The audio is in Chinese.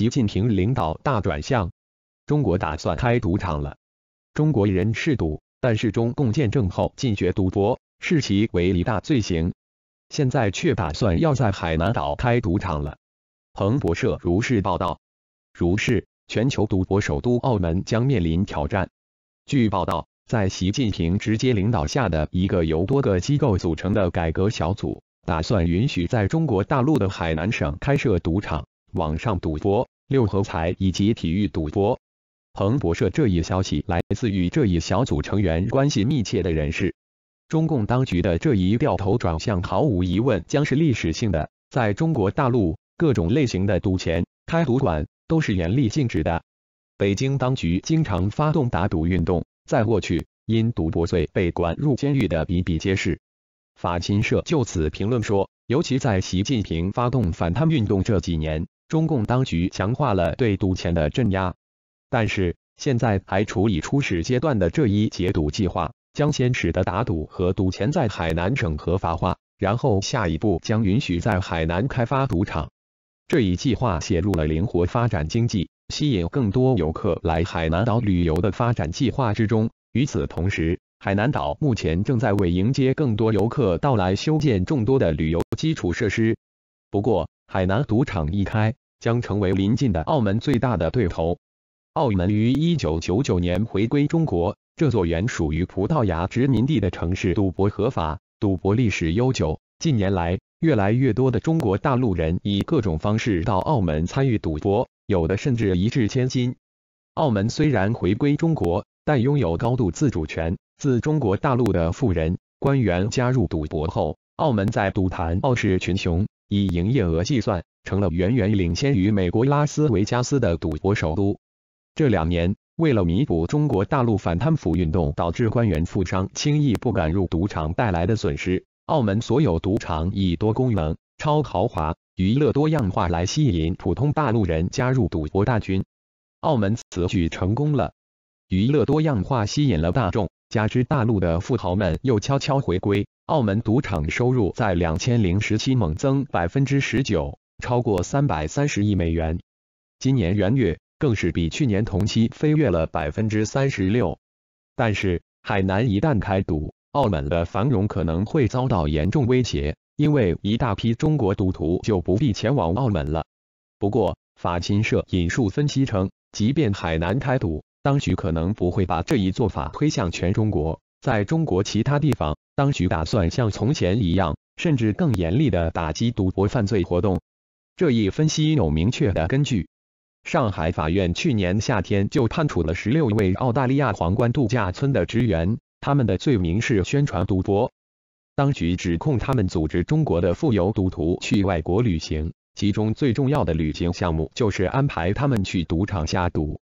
习近平领导大转向，中国打算开赌场了。中国人嗜赌，但是中共建政后禁绝赌博，视其为一大罪行。现在却打算要在海南岛开赌场了。彭博社如是报道。如是，全球赌博首都澳门将面临挑战。据报道，在习近平直接领导下的一个由多个机构组成的改革小组，打算允许在中国大陆的海南省开设赌场。网上赌博、六合彩以及体育赌博。彭博社这一消息来自于这一小组成员关系密切的人士。中共当局的这一掉头转向，毫无疑问将是历史性的。在中国大陆，各种类型的赌钱、开赌馆都是严厉禁止的。北京当局经常发动打赌运动，在过去，因赌博罪被关入监狱的比比皆是。法新社就此评论说，尤其在习近平发动反贪运动这几年。中共当局强化了对赌钱的镇压，但是现在还处于初始阶段的这一解赌计划，将先使得打赌和赌钱在海南省合法化，然后下一步将允许在海南开发赌场。这一计划写入了灵活发展经济、吸引更多游客来海南岛旅游的发展计划之中。与此同时，海南岛目前正在为迎接更多游客到来，修建众多的旅游基础设施。不过，海南赌场一开，将成为邻近的澳门最大的对头。澳门于一九九九年回归中国，这座原属于葡萄牙殖民地的城市，赌博合法，赌博历史悠久。近年来，越来越多的中国大陆人以各种方式到澳门参与赌博，有的甚至一掷千金。澳门虽然回归中国，但拥有高度自主权。自中国大陆的富人、官员加入赌博后，澳门在赌坛傲视群雄。以营业额计算，成了远远领先于美国拉斯维加斯的赌博首都。这两年，为了弥补中国大陆反贪腐运动导致官员富商轻易不敢入赌场带来的损失，澳门所有赌场以多功能、超豪华、娱乐多样化来吸引普通大陆人加入赌博大军。澳门此举成功了，娱乐多样化吸引了大众。加之大陆的富豪们又悄悄回归，澳门赌场收入在两千零十七猛增百分之十九，超过三百三十亿美元。今年元月更是比去年同期飞跃了百分之三十六。但是海南一旦开赌，澳门的繁荣可能会遭到严重威胁，因为一大批中国赌徒就不必前往澳门了。不过法新社引述分析称，即便海南开赌，当局可能不会把这一做法推向全中国，在中国其他地方，当局打算像从前一样，甚至更严厉地打击赌博犯罪活动。这一分析有明确的根据。上海法院去年夏天就判处了十六位澳大利亚皇冠度假村的职员，他们的罪名是宣传赌博。当局指控他们组织中国的富有赌徒去外国旅行，其中最重要的旅行项目就是安排他们去赌场下赌。